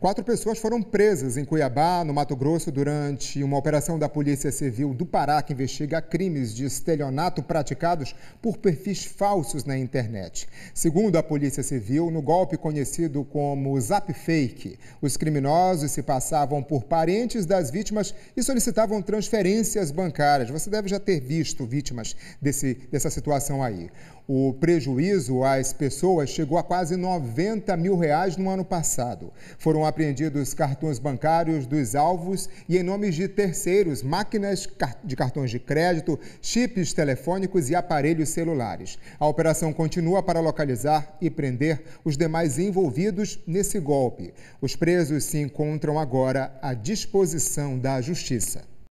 Quatro pessoas foram presas em Cuiabá, no Mato Grosso, durante uma operação da Polícia Civil do Pará que investiga crimes de estelionato praticados por perfis falsos na internet. Segundo a Polícia Civil, no golpe conhecido como Zap Fake, os criminosos se passavam por parentes das vítimas e solicitavam transferências bancárias. Você deve já ter visto vítimas desse, dessa situação aí. O prejuízo às pessoas chegou a quase 90 mil reais no ano passado. Foram apreendidos cartões bancários dos alvos e, em nomes de terceiros, máquinas de cartões de crédito, chips telefônicos e aparelhos celulares. A operação continua para localizar e prender os demais envolvidos nesse golpe. Os presos se encontram agora à disposição da Justiça.